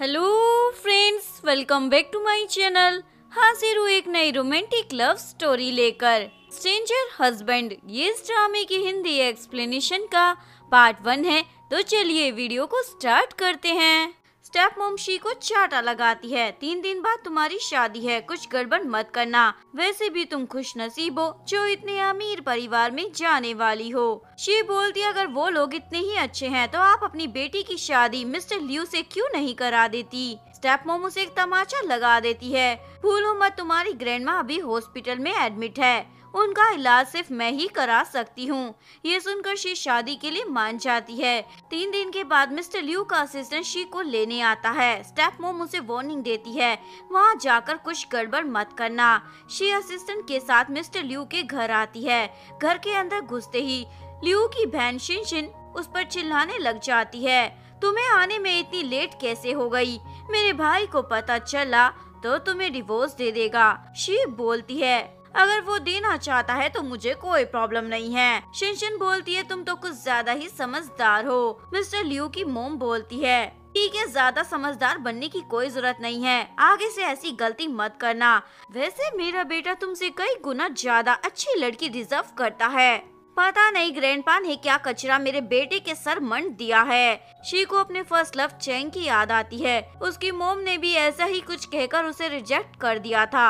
Hello friends welcome back to my channel हाजिर हूँ एक नई रोमांटिक लव स्टोरी लेकर स्ट्रेंजर हस्बैंड ये इस ड्रामे की हिंदी एक्सप्लेनेशन का पार्ट वन है तो चलिए वीडियो को स्टार्ट करते हैं स्टेप मोम शी को चाटा लगाती है तीन दिन बाद तुम्हारी शादी है कुछ गड़बड़ मत करना वैसे भी तुम खुश नसीब हो जो इतने अमीर परिवार में जाने वाली हो शी बोलती अगर वो लोग इतने ही अच्छे हैं तो आप अपनी बेटी की शादी मिस्टर लियू से क्यों नहीं करा देती स्टेप मोम उसे एक तमाचा लगा देती है भूलो मत तुम्हारी ग्रैंडमा अभी हॉस्पिटल में एडमिट है उनका इलाज सिर्फ मैं ही करा सकती हूँ ये सुनकर शी शादी के लिए मान जाती है तीन दिन के बाद मिस्टर लियू का असिस्टेंट शी को लेने आता है स्टेप मोम उसे वार्निंग देती है वहाँ जाकर कुछ गड़बड़ मत करना शी असिस्टेंट के साथ मिस्टर लियू के घर आती है घर के अंदर घुसते ही लियू की बहन शिन शिन उस पर चिल्लाने लग जाती है तुम्हें आने में इतनी लेट कैसे हो गई मेरे भाई को पता चला तो तुम्हें डिवोर्स दे देगा शी बोलती है अगर वो देना चाहता है तो मुझे कोई प्रॉब्लम नहीं है शिनशिन बोलती है तुम तो कुछ ज्यादा ही समझदार हो मिस्टर लियू की मोम बोलती है ठीक है ज्यादा समझदार बनने की कोई जरूरत नहीं है आगे से ऐसी गलती मत करना वैसे मेरा बेटा तुमसे कई गुना ज्यादा अच्छी लड़की डिजर्व करता है पता नहीं ग्रैंडपा ने क्या कचरा मेरे बेटे के सर मंड दिया है शी को अपने फर्स्ट लव चैंग की याद आती है उसकी मोम ने भी ऐसा ही कुछ कहकर उसे रिजेक्ट कर दिया था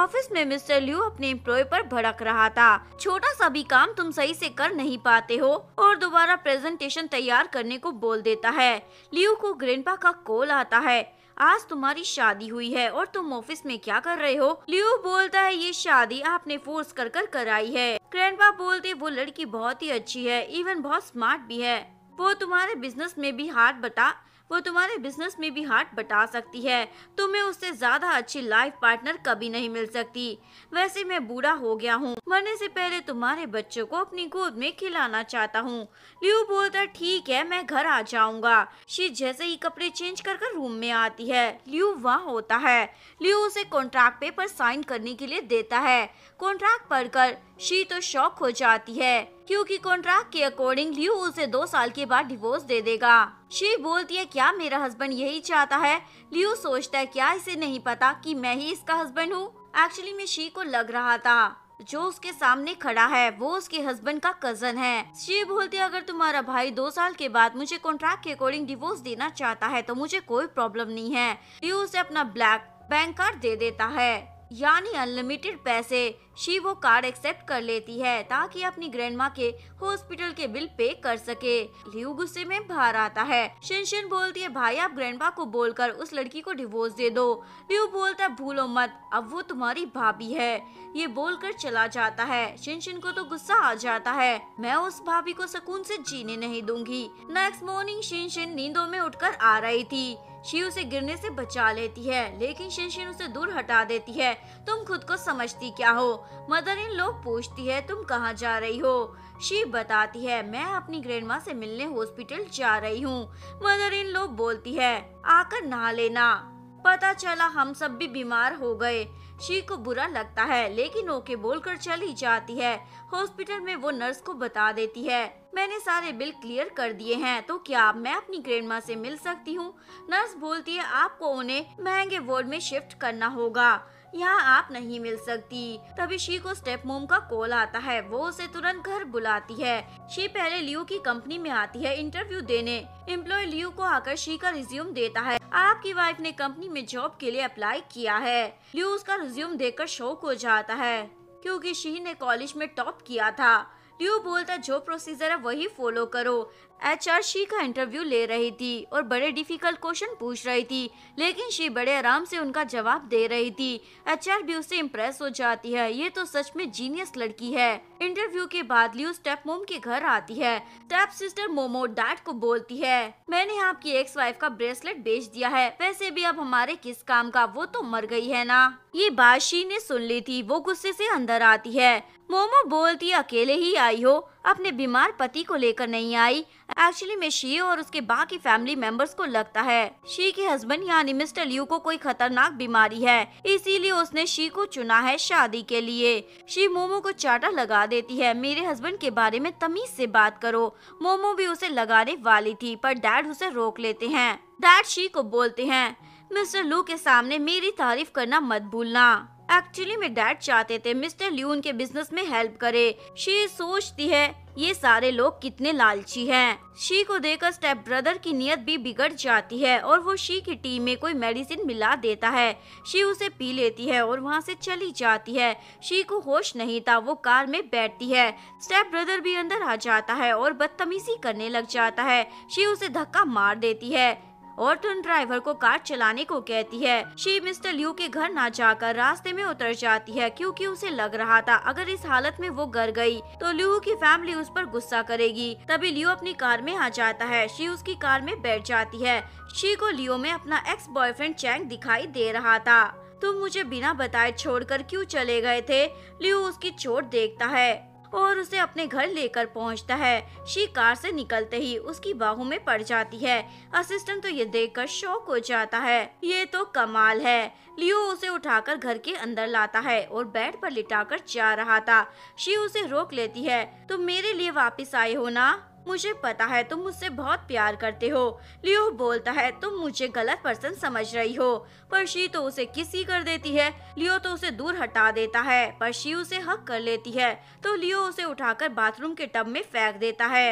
ऑफिस में मिस्टर ल्यू अपने एम्प्लॉय पर भड़क रहा था छोटा सा भी काम तुम सही से कर नहीं पाते हो और दोबारा प्रेजेंटेशन तैयार करने को बोल देता है ल्यू को ग्रैंडपा का कॉल आता है आज तुम्हारी शादी हुई है और तुम ऑफिस में क्या कर रहे हो लियो बोलता है ये शादी आपने फोर्स कर कर कराई है ग्रैंडपा बोलते वो लड़की बहुत ही अच्छी है इवन बहुत स्मार्ट भी है वो तुम्हारे बिजनेस में भी हार्ट बटा वो तुम्हारे बिजनेस में भी हार्ट बटा सकती है तुम्हें उससे ज्यादा अच्छी लाइफ पार्टनर कभी नहीं मिल सकती वैसे मैं बूढ़ा हो गया हूँ मरने से पहले तुम्हारे बच्चों को अपनी गोद में खिलाना चाहता हूँ लियू बोलता ठीक है मैं घर आ जाऊंगा शी जैसे ही कपड़े चेंज कर कर रूम में आती है लियू वहाँ होता है लियू उसे कॉन्ट्रैक्ट पेपर साइन करने के लिए देता है कॉन्ट्रैक्ट पढ़कर शी तो शौक हो जाती है क्योंकि कॉन्ट्रैक्ट के अकॉर्डिंग ल्यू उसे दो साल के बाद डिवोर्स दे देगा शिव बोलती है क्या मेरा हस्बैंड यही चाहता है ल्यू सोचता है क्या इसे नहीं पता कि मैं ही इसका हस्बैंड हूँ एक्चुअली में शी को लग रहा था जो उसके सामने खड़ा है वो उसके हस्बैंड का कजन है शिव बोलते अगर तुम्हारा भाई दो साल के बाद मुझे कॉन्ट्रैक्ट के अकॉर्डिंग डिवोर्स देना चाहता है तो मुझे कोई प्रॉब्लम नहीं है ल्यू उसे अपना ब्लैक बैंक कार्ड दे देता है यानी अनलिमिटेड पैसे शी वो कार्ड एक्सेप्ट कर लेती है ताकि अपनी ग्रैंड माँ के हॉस्पिटल के बिल पे कर सके लियू गुस्से में बाहर आता है शिनशिन बोलती है भाई आप ग्रैंड को बोलकर उस लड़की को डिवोर्स दे दो लियू बोलता है भूलो मत अब वो तुम्हारी भाभी है ये बोलकर चला जाता है शिनशिन को तो गुस्सा आ जाता है मैं उस भाभी को सुकून से जीने नहीं दूंगी नेक्स्ट मॉर्निंग शिनशिन नींदों में उठकर आ रही थी शिव उसे गिरने से बचा लेती है लेकिन शिनशिन उसे दूर हटा देती है तुम खुद को समझती क्या हो मदर इन लोग पूछती है तुम कहाँ जा रही हो शिव बताती है मैं अपनी ग्रैंड माँ से मिलने हॉस्पिटल जा रही हूँ मदर इन लोग बोलती है आकर नहा लेना पता चला हम सब भी बीमार हो गए शी को बुरा लगता है लेकिन ओके बोलकर चली जाती है हॉस्पिटल में वो नर्स को बता देती है मैंने सारे बिल क्लियर कर दिए हैं तो क्या मैं अपनी ग्रैंड माँ से मिल सकती हूँ नर्स बोलती है आपको उन्हें महंगे वार्ड में शिफ्ट करना होगा यहाँ आप नहीं मिल सकती तभी शी को स्टेप मोम का कॉल आता है वो उसे तुरंत घर बुलाती है शी पहले लियो की कंपनी में आती है इंटरव्यू देने एम्प्लॉय लियो को आकर शी का रिज्यूम देता है आपकी वाइफ ने कंपनी में जॉब के लिए अप्लाई किया है ल्यू उसका रिज्यूम देखकर शौक हो जाता है क्योंकि शीन ने कॉलेज में टॉप किया था ल्यू बोलता जो प्रोसीजर है वही फॉलो करो एच आर शी का इंटरव्यू ले रही थी और बड़े डिफिकल्ट क्वेश्चन पूछ रही थी लेकिन शी बड़े आराम से उनका जवाब दे रही थी एच आर भी उससे इम्प्रेस हो जाती है ये तो सच में जीनियस लड़की है इंटरव्यू के बाद लियो स्टेप मोम के घर आती है स्टेप सिस्टर मोमो डैड को बोलती है मैंने आपकी एक्स वाइफ का ब्रेसलेट बेच दिया है वैसे भी अब हमारे किस काम का वो तो मर गई है न ये बात शी ने सुन ली थी वो गुस्से ऐसी अंदर आती है मोमो बोलती अकेले ही आई हो अपने बीमार पति को लेकर नहीं आई एक्चुअली में शी और उसके बाकी फैमिली मेंबर्स को लगता है शी के हस्बैंड यानी मिस्टर लियू को कोई खतरनाक बीमारी है इसीलिए उसने शी को चुना है शादी के लिए शी मोमो को चाटा लगा देती है मेरे हस्बैंड के बारे में तमीज से बात करो मोमो भी उसे लगाने वाली थी पर डैड उसे रोक लेते हैं डैड शी को बोलते हैं मिस्टर लू के सामने मेरी तारीफ करना मत भूलना एक्चुअली मेरे डैड चाहते थे मिस्टर ल्यून के बिजनेस में हेल्प करे शी सोचती है ये सारे लोग कितने लालची हैं। शी को देखकर स्टेप ब्रदर की नियत भी बिगड़ जाती है और वो शी की टीम में कोई मेडिसिन मिला देता है शी उसे पी लेती है और वहाँ से चली जाती है शी को होश नहीं था वो कार में बैठती है स्टेप ब्रदर भी अंदर आ जाता है और बदतमीजी करने लग जाता है शी उसे धक्का मार देती है और धुन ड्राइवर को कार चलाने को कहती है शी मिस्टर लियू के घर ना जाकर रास्ते में उतर जाती है क्योंकि उसे लग रहा था अगर इस हालत में वो घर गई तो लियू की फैमिली उस पर गुस्सा करेगी तभी लियो अपनी कार में आ जाता है शी उसकी कार में बैठ जाती है शी को लियो में अपना एक्स बॉयफ्रेंड चैंग दिखाई दे रहा था तुम मुझे बिना बताए छोड़कर क्यों चले गए थे लियो उसकी चोट देखता है और उसे अपने घर लेकर पहुंचता है शी कार से निकलते ही उसकी बाहू में पड़ जाती है असिस्टेंट तो ये देखकर शौक हो जाता है ये तो कमाल है लियो उसे उठाकर घर के अंदर लाता है और बेड पर लिटाकर जा रहा था शी उसे रोक लेती है तुम तो मेरे लिए वापस आए हो ना मुझे पता है तुम मुझसे बहुत प्यार करते हो लियो बोलता है तुम मुझे गलत पर्सन समझ रही हो शी तो उसे किस ही कर देती है लियो तो उसे दूर हटा देता है पर शी उसे हक कर लेती है तो लियो उसे उठाकर बाथरूम के टब में फेंक देता है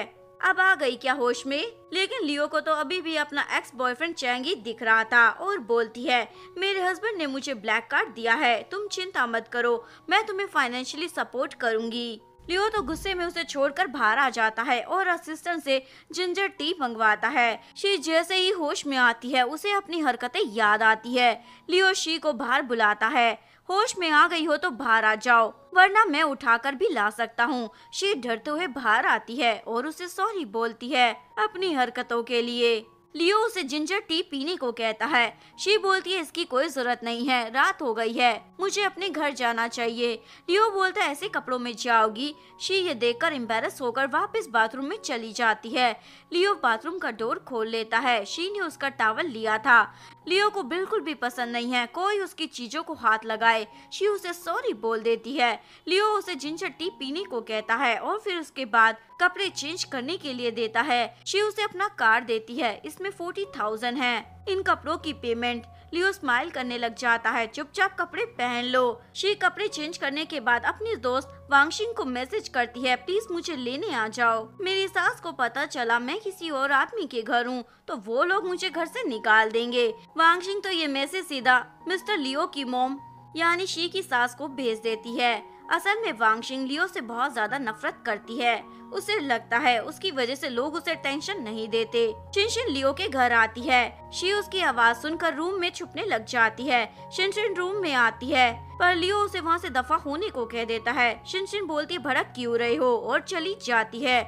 अब आ गई क्या होश में लेकिन लियो को तो अभी भी अपना एक्स बॉयफ्रेंड चैंगी दिख रहा था और बोलती है मेरे हस्बैंड ने मुझे ब्लैक कार्ड दिया है तुम चिंता मत करो मैं तुम्हें फाइनेंशियली सपोर्ट करूंगी लियो तो गुस्से में उसे छोड़कर बाहर आ जाता है और असिस्टेंट से जिंजर टी मंगवाता है शी जैसे ही होश में आती है उसे अपनी हरकतें याद आती है लियो शी को बाहर बुलाता है होश में आ गई हो तो बाहर आ जाओ वरना मैं उठाकर भी ला सकता हूँ शी डरते हुए बाहर आती है और उसे सॉरी बोलती है अपनी हरकतों के लिए लियो उसे जिंजर टी पीने को कहता है शी बोलती है इसकी कोई जरूरत नहीं है रात हो गई है मुझे अपने घर जाना चाहिए लियो बोलता है ऐसे कपड़ों में जाओगी शी ये देखकर एम्बेरस होकर वापस बाथरूम में चली जाती है लियो बाथरूम का डोर खोल लेता है शी ने उसका टावल लिया था लियो को बिल्कुल भी पसंद नहीं है कोई उसकी चीजों को हाथ लगाए शी उसे सॉरी बोल देती है लियो उसे जिंजर टी पीने को कहता है और फिर उसके बाद कपड़े चेंज करने के लिए देता है शिव उसे अपना कार देती है इसमें फोर्टी थाउजेंड है इन कपड़ों की पेमेंट लियो स्माइल करने लग जाता है चुपचाप कपड़े पहन लो शी कपड़े चेंज करने के बाद अपनी दोस्त वांगशिंग को मैसेज करती है प्लीज मुझे लेने आ जाओ मेरी सास को पता चला मैं किसी और आदमी के घर हूँ तो वो लोग मुझे घर से निकाल देंगे वांगशिंग तो ये मैसेज सीधा मिस्टर लियो की मोम यानी शी की सास को भेज देती है असल में वांगशिंग लियो से बहुत ज्यादा नफरत करती है उसे लगता है उसकी वजह से लोग उसे टेंशन नहीं देते शिनशिन लियो के घर आती है शी उसकी आवाज सुनकर रूम में छुपने लग जाती है शिनशिन रूम में आती है पर लियो उसे वहाँ से दफा होने को कह देता है शिनशिन बोलती भड़क क्यों रहे हो और चली जाती है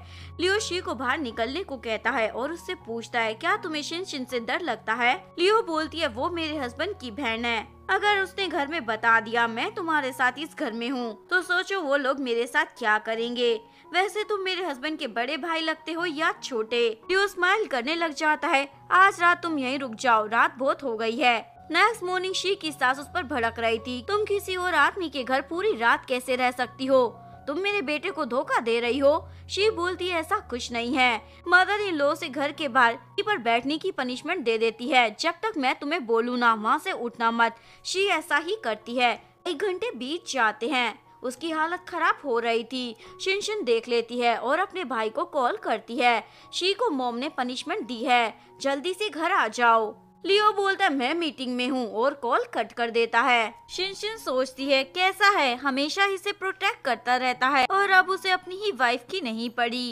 लियो शी को बाहर निकलने को कहता है और उससे पूछता है क्या तुम्हें शिनशिन से डर लगता है लियो बोलती है वो मेरे हस्बैंड की बहन है अगर उसने घर में बता दिया मैं तुम्हारे साथ इस घर में हूँ तो सोचो वो लोग मेरे साथ क्या करेंगे वैसे तुम मेरे हस्बैंड के बड़े भाई लगते हो या छोटे लियो स्माइल करने लग जाता है आज रात तुम यहीं रुक जाओ रात बहुत हो गई है नेक्स्ट मॉर्निंग शी की सास उस पर भड़क रही थी तुम किसी और आदमी के घर पूरी रात कैसे रह सकती हो तुम मेरे बेटे को धोखा दे रही हो शी बोलती है ऐसा कुछ नहीं है मदर इन लो से घर के बाहर पर बैठने की पनिशमेंट दे देती है जब तक मैं तुम्हें बोलूँ ना वहाँ से उठना मत शी ऐसा ही करती है एक घंटे बीत जाते हैं उसकी हालत खराब हो रही थी शिनशिन देख लेती है और अपने भाई को कॉल करती है शी को मोम ने पनिशमेंट दी है जल्दी से घर आ जाओ लियो बोलता है मैं मीटिंग में हूँ और कॉल कट कर देता है शिनशिन सोचती है कैसा है हमेशा इसे प्रोटेक्ट करता रहता है और अब उसे अपनी ही वाइफ की नहीं पड़ी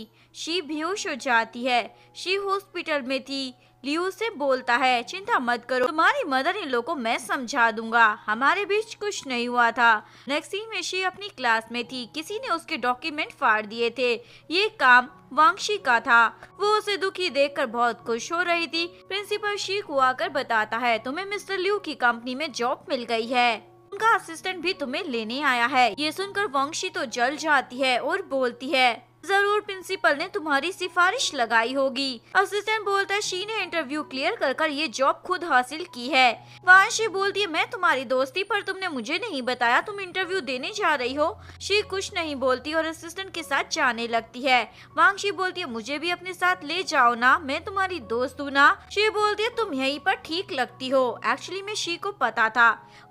शी बेहोश हो जाती है शी हॉस्पिटल में थी लियू से बोलता है चिंता मत करो तुम्हारी मदर इन लोगों को मैं समझा दूंगा हमारे बीच कुछ नहीं हुआ था नेक्सी में शी अपनी क्लास में थी किसी ने उसके डॉक्यूमेंट फाड़ दिए थे ये काम वांगशी का था वो उसे दुखी देखकर बहुत खुश हो रही थी प्रिंसिपल शी को आकर बताता है तुम्हें मिस्टर लियू की कंपनी में जॉब मिल गई है उनका असिस्टेंट भी तुम्हें लेने आया है ये सुनकर वांगशी तो जल जाती है और बोलती है जरूर प्रिंसिपल ने तुम्हारी सिफारिश लगाई होगी असिस्टेंट बोलता है शी ने इंटरव्यू क्लियर कर कर ये जॉब खुद हासिल की है वांशी बोलती है मैं तुम्हारी दोस्ती पर तुमने मुझे नहीं बताया तुम इंटरव्यू देने जा रही हो शी कुछ नहीं बोलती और असिस्टेंट के साथ जाने लगती है वांशी बोलती है मुझे भी अपने साथ ले जाओ ना मैं तुम्हारी दोस्त हूँ ना शी बोलती है तुम यही पर ठीक लगती हो एक्चुअली में शी को पता था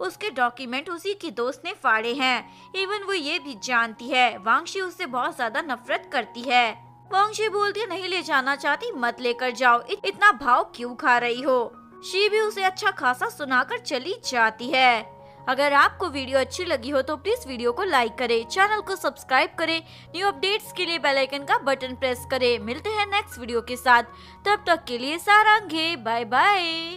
उसके डॉक्यूमेंट उसी की दोस्त ने फाड़े है इवन वो ये भी जानती है वांशी उससे बहुत ज्यादा नफरत नफरत करती है वंशी बोलती नहीं ले जाना चाहती मत लेकर जाओ इतना भाव क्यों खा रही हो शी भी उसे अच्छा खासा सुनाकर चली जाती है अगर आपको वीडियो अच्छी लगी हो तो प्लीज वीडियो को लाइक करें चैनल को सब्सक्राइब करें न्यू अपडेट्स के लिए बेल आइकन का बटन प्रेस करें मिलते हैं नेक्स्ट वीडियो के साथ तब तक के लिए सारांगे बाय बाय